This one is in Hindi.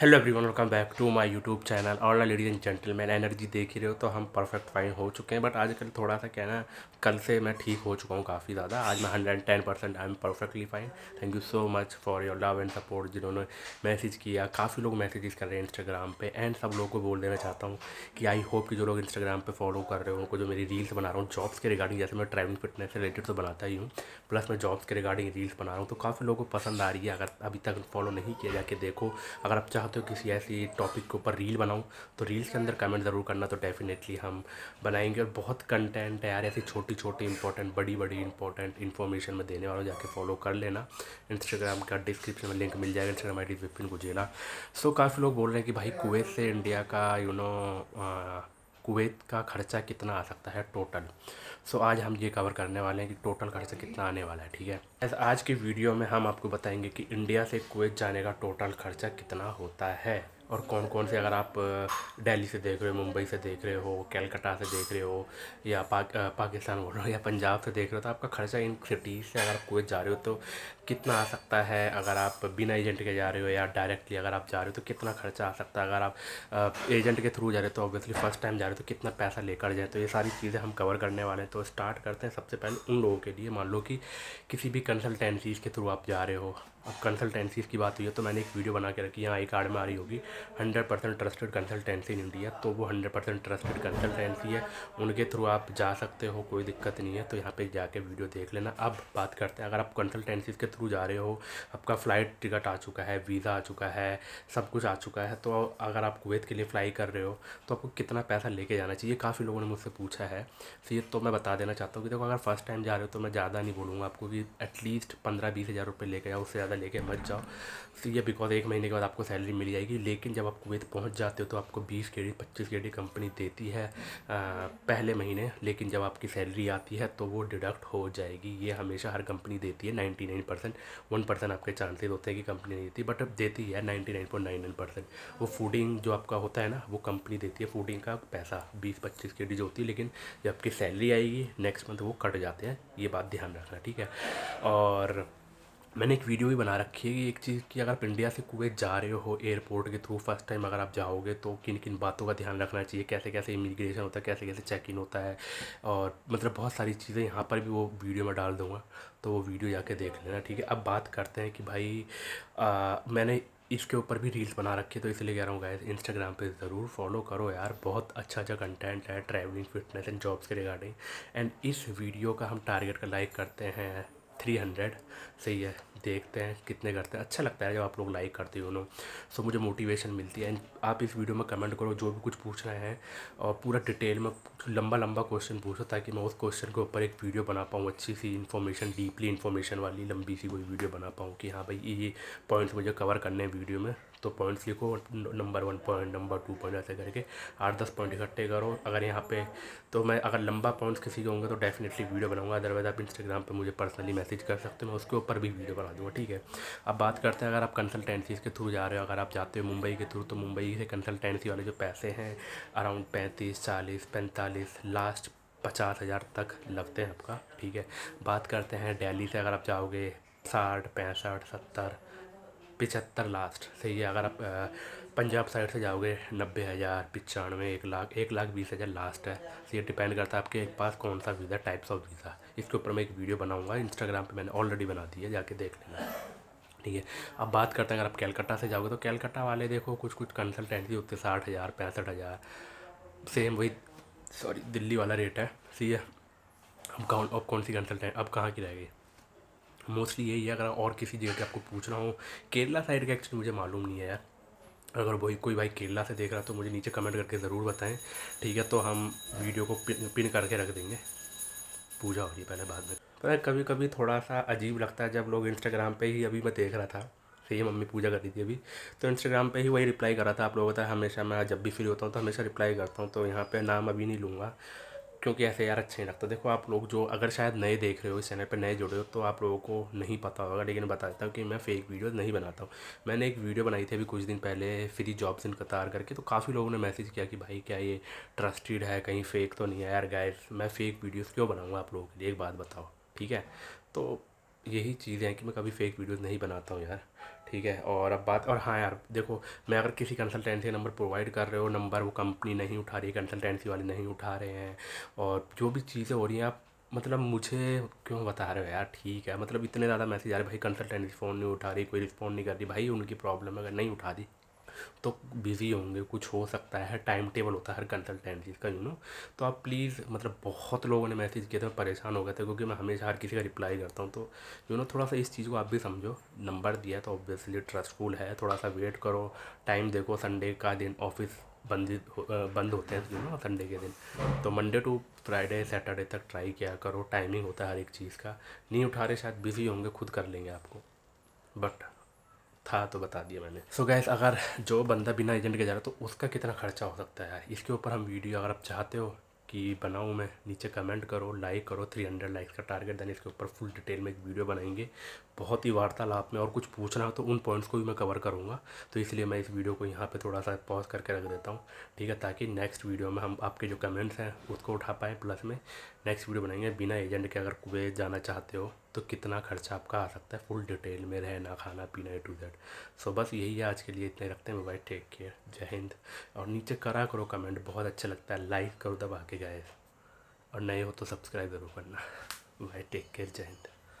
hello everyone welcome back to my YouTube channel all ladies and gentleman energy देख ही रहे हो तो हम परफेक्ट फाइन हो चुके हैं बट आजकल थोड़ा सा कहना कल से मैं ठीक हो चुका हूँ काफ़ी ज़्यादा आज मैं hundred ten percent I am perfectly fine thank you so much for your love and support जिन्होंने मैसेज किया काफ़ी लोग मैसेजेस कर रहे हैं इंस्टाग्राम पर एंड सब लोग को बोल देना चाहता हूँ कि आई होप कि जो लोग इंस्टाग्राम पर फॉलो कर रहे हो उनको जो मेरी रील्स बना रहा हूँ जॉब्स के रिगार्डिंग जैसे मैं ट्रैवलिंग फिटनेस से रिलेटेड तो बनाता ही हूँ प्लस मैं जॉब्स के रिगार्डिंग रील्स बना रहा हूँ तो काफ़ी लोगों को पसंद आ रही है अगर अभी तक फॉलो नहीं किया जाके देखो अगर आप चाह चाहते हो किसी ऐसी टॉपिक के ऊपर रील बनाऊँ तो रील्स के अंदर कमेंट ज़रूर करना तो डेफिनेटली हम बनाएंगे और बहुत कंटेंट है यार ऐसी छोटी छोटी इंपॉर्टेंट बड़ी बड़ी इंपॉर्टेंट इन्फॉर्मेशन मैं देने वालों जाके फॉलो कर लेना इंस्टाग्राम का डिस्क्रिप्शन में लिंक मिल जाएगा Instagram I D Vipin Gujela so काफ़ी लोग बोल रहे हैं कि भाई कुवैत से इंडिया का you you know know, Kuwait का खर्चा कितना आ सकता है टोटल सो so, आज हम ये कवर करने वाले हैं कि टोटल खर्चा कितना आने वाला है ठीक है एस आज की वीडियो में हम आपको बताएंगे कि इंडिया से कुवैत जाने का टोटल खर्चा कितना होता है और कौन कौन से अगर आप दिल्ली से देख रहे हो मुंबई से देख रहे हो कैलकाटा से देख रहे हो या पाक, पाकिस्तान बोल रहे हो या पंजाब से देख रहे हो तो आपका खर्चा इन सिटीज़ से अगर आप कुवैत जा रहे हो तो कितना आ सकता है अगर आप बिना एजेंट के जा रहे हो या डायरेक्टली अगर आप जा रहे हो तो कितना खर्चा आ सकता है अगर आप एजेंट के थ्रू जा रहे हो तो ऑब्वियसली फ़र्स्ट टाइम जा रहे हो तो कितना पैसा लेकर जाए तो ये सारी चीज़ें हम कवर करने वाले हैं तो स्टार्ट करते हैं सबसे पहले उन लोगों के लिए मान लो कि किसी भी कंसल्टेंसीज़ के थ्रू आप जा रहे हो अब कंसल्टेंसीज़ की बात हुई है तो मैंने एक वीडियो बना के रखी यहाँ आई कार्ड में आ रही होगी hundred percent trusted consultancy in India तो वो हंड्रेड परसेंट ट्रस्टेड कंसल्टेंसी है उनके थ्रू आप जा सकते हो कोई दिक्कत नहीं है तो यहाँ पे जाके वीडियो देख लेना अब बात करते हैं अगर आप कंसल्टेंसी के थ्रू जा रहे हो आपका फ़्लाइट टिकट आ चुका है वीज़ा आ चुका है सब कुछ आ चुका है तो अगर आप कुवैत के लिए फ़्लाई कर रहे हो तो आपको कितना पैसा लेके जाना चाहिए काफ़ी लोगों ने मुझसे पूछा है तो ये तो मैं बता देना चाहता हूँ कि देखो अगर फर्स्ट टाइम जा रहे हो तो मैं ज़्यादा नहीं बोलूँगा आपको कि एटलीस्ट पंद्रह बीस हज़ार रुपये लेके जाओ उससे ज़्यादा लेके मत जाओ तो ये बिकॉज एक महीने के बाद आपको सैलरी मिल जाएगी लेकिन लेकिन जब आप कुवैत पहुँच जाते हो तो आपको बीस के डी पच्चीस के डी कंपनी देती है आ, पहले महीने लेकिन जब आपकी सैलरी आती है तो वो डिडक्ट हो जाएगी ये हमेशा हर कंपनी देती है ninety nine percent one percent आपके चांसेज होते हैं कि कंपनी नहीं देती बट अब देती है ninety nine point nine nine percent वो फूडिंग जो आपका होता है ना वो कंपनी देती है फूडिंग का पैसा बीस पच्चीस के डी जो होती है लेकिन जब आपकी सैलरी आएगी नेक्स्ट मंथ वो कट जाते हैं ये बात ध्यान रखना ठीक है और मैंने एक वीडियो भी बना रखी है कि एक चीज़ कि अगर आप इंडिया से कुवैत जा रहे हो एयरपोर्ट के थ्रू फर्स्ट टाइम अगर आप जाओगे तो किन किन बातों का ध्यान रखना चाहिए कैसे कैसे इमिग्रेशन होता है कैसे कैसे चेक इन होता है और मतलब बहुत सारी चीज़ें यहाँ पर भी वो वीडियो में डाल दूँगा तो वो वीडियो जाके देख लेना ठीक है अब बात करते हैं कि भाई आ, मैंने इसके ऊपर भी रील्स बना रखी तो इसलिए कह रहा हूँ गाइस इंस्टाग्राम पे ज़रूर फॉलो करो यार बहुत अच्छा अच्छा कंटेंट है ट्रैवलिंग फिटनेस एंड जॉब्स के रिगार्डिंग एंड इस वीडियो का हम टारगेट का लाइक करते हैं थ्री हंड्रेड सही है देखते हैं कितने करते हैं अच्छा लगता है जब आप लोग लाइक करते हो ना सो मुझे मोटिवेशन मिलती है एंड आप इस वीडियो में कमेंट करो जो भी कुछ पूछना है और पूरा डिटेल में लंबा लंबा क्वेश्चन पूछो ताकि मैं उस क्वेश्चन के ऊपर एक वीडियो बना पाऊँ अच्छी सी इन्फॉर्मेशन डीपली इन्फॉर्मेशन वाली लंबी सी कोई वीडियो बना पाऊँ कि हाँ भाई ये ये पॉइंट्स मुझे कवर करने हैं वीडियो में तो पॉइंट्स लिखो number one point number two point ऐसे करके आठ दस पॉइंट इकट्ठे करो अगर यहाँ पे तो मैं अगर लंबा पॉइंट्स किसी के होंगे तो डेफिनेटली वीडियो बनाऊंगा अदरवाइज आप इंस्टाग्राम पर मुझे पर्सनली मैसेज मैसेज कर सकते हो मैं उसके ऊपर भी वीडियो बना दूँगा ठीक है अब बात करते हैं अगर आप कंसल्टेंसीज के थ्रू जा रहे हो अगर आप जाते हो मुंबई के थ्रू तो मुंबई से कंसल्टेंसी वाले जो पैसे हैं अराउंड पैंतीस चालीस पैंतालीस लास्ट पचास हज़ार तक लगते हैं आपका ठीक है बात करते हैं डेली से अगर आप जाओगे साठ पैंसठ सत्तर पिचहत्तर लास्ट सही है अगर आप पंजाब साइड से जाओगे नब्बे हज़ार पचानवे एक लाख एक लाख बीस हज़ार लास्ट है तो ये डिपेंड करता है आपके पास कौन सा वीज़ा टाइप्स ऑफ वीज़ा इसके ऊपर मैं एक वीडियो बनाऊंगा इंस्टाग्राम पे मैंने ऑलरेडी बना दी है जाके देख लेना ठीक है अब बात करते हैं अगर आप कैलकटा से जाओगे तो कैलकटा वाले देखो कुछ कुछ कंसल्टेंसी होते साठ हज़ार पैंसठ हज़ार सेम वही सॉरी दिल्ली वाला रेट है सी है अब कौन अब कौन सी कंसल्टेंट अब कहाँ की रहेगी मोस्टली यही है अगर और किसी जगह पे आपको पूछना हो केरला साइड का एक्चुअली मुझे मालूम नहीं है यार अगर वही कोई भाई केरला से देख रहा तो मुझे नीचे कमेंट करके ज़रूर बताएं ठीक है तो हम वीडियो को पिन, पिन करके रख देंगे पूजा हो रही पहले बाद में पर तो कभी कभी थोड़ा सा अजीब लगता है जब लोग इंस्टाग्राम पे ही अभी मैं देख रहा था सही मम्मी पूजा कर रही थी अभी तो इंस्टाग्राम पे ही वही रिप्लाई कर रहा था आप लोगों को हमेशा मैं जब भी फ्री होता हूँ तो हमेशा रिप्लाई करता हूँ तो यहाँ पर नाम अभी नहीं लूँगा क्योंकि ऐसे यार अच्छे नहीं लगता देखो आप लोग जो अगर शायद नए देख रहे हो इस चैनल पर नए जुड़े हो तो आप लोगों को नहीं पता होगा लेकिन बता देता हूँ कि मैं फेक वीडियो नहीं बनाता हूँ मैंने एक वीडियो बनाई थी अभी कुछ दिन पहले फ्री जॉब्स इन कतार करके तो काफ़ी लोगों ने मैसेज किया कि भाई क्या ये ट्रस्टेड है कहीं फ़ेक तो नहीं है यार गायर मैं फ़ेक वीडियोज़ क्यों बनाऊँगा आप लोगों के लिए एक बात बताओ ठीक है तो यही चीज़ें हैं कि मैं कभी फ़ेक वीडियोज़ नहीं बनाता हूँ यार ठीक है और अब बात और हाँ यार देखो मैं अगर किसी कंसल्टेंसी नंबर प्रोवाइड कर रहे हो नंबर वो कंपनी नहीं उठा रही कंसल्टेंसी वाले नहीं उठा रहे हैं और जो भी चीज़ें हो रही हैं आप मतलब मुझे क्यों बता रहे हो यार ठीक है मतलब इतने ज़्यादा मैसेज आ रहे भाई कंसल्टेंसी फ़ोन नहीं उठा रही कोई रिस्पॉन्ड नहीं कर रही भाई उनकी प्रॉब्लम है अगर नहीं उठा दी तो बिज़ी होंगे कुछ हो सकता है टाइम टेबल होता है हर कंसल्टेंट चीज़ का यू नो तो आप प्लीज़ मतलब बहुत लोगों ने मैसेज किया था परेशान हो गए थे क्योंकि मैं हमेशा हर किसी का रिप्लाई करता हूँ तो यू नो थोड़ा सा इस चीज़ को आप भी समझो नंबर दिया तो ऑब्वियसली ट्रस्टफुल है थोड़ा सा वेट करो टाइम देखो संडे का दिन ऑफिस बंद बंद होते हैं यू नो संडे के दिन तो मंडे टू फ्राइडे सैटरडे तक ट्राई किया करो टाइमिंग होता है हर एक चीज़ का नहीं उठा रहे शायद बिज़ी होंगे खुद कर लेंगे आपको बट था तो बता दिया मैंने सो so गैस अगर जो बंदा बिना एजेंट के जा रहा तो उसका कितना खर्चा हो सकता है इसके ऊपर हम वीडियो अगर आप चाहते हो कि बनाऊँ मैं नीचे कमेंट करो लाइक करो थ्री हंड्रेड लाइक्स का टारगेट देने इसके ऊपर फुल डिटेल में एक वीडियो बनाएंगे बहुत ही वार्तालाप में और कुछ पूछना हो तो उन पॉइंट्स को भी मैं कवर करूँगा तो इसलिए मैं इस वीडियो को यहाँ पे थोड़ा सा पॉज करके रख देता हूँ ठीक है ताकि नेक्स्ट वीडियो में हम आपके जो कमेंट्स हैं उसको उठा पाएँ प्लस में नेक्स्ट वीडियो बनाएंगे बिना एजेंट के अगर कुए जाना चाहते हो तो कितना खर्चा आपका आ सकता है फुल डिटेल में रहना खाना पीना ए टू जेड सो बस यही है आज के लिए इतने रखते हैं बाय टेक केयर जय हिंद और नीचे करा करो कमेंट बहुत अच्छा लगता है लाइक करो दबा के गए और नए हो तो सब्सक्राइब ज़रूर करना बाय टेक केयर जय हिंद